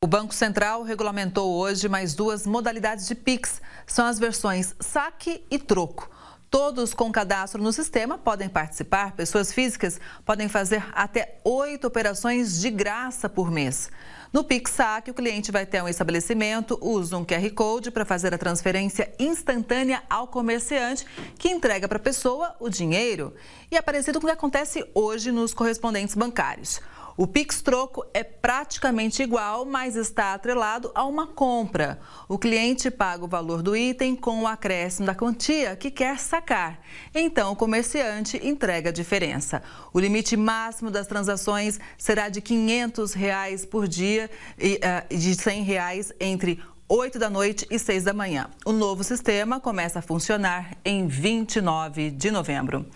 O Banco Central regulamentou hoje mais duas modalidades de PIX. São as versões saque e troco. Todos com cadastro no sistema podem participar. Pessoas físicas podem fazer até oito operações de graça por mês. No Pix Saque, o cliente vai até um estabelecimento, usa um QR Code para fazer a transferência instantânea ao comerciante, que entrega para a pessoa o dinheiro. E é parecido com o que acontece hoje nos correspondentes bancários. O Pix Troco é praticamente igual, mas está atrelado a uma compra. O cliente paga o valor do item com o acréscimo da quantia que quer sacar. Então, o comerciante entrega a diferença. O limite máximo das transações será de R$ 500 reais por dia e uh, de R$ 100 reais entre 8 da noite e 6 da manhã. O novo sistema começa a funcionar em 29 de novembro.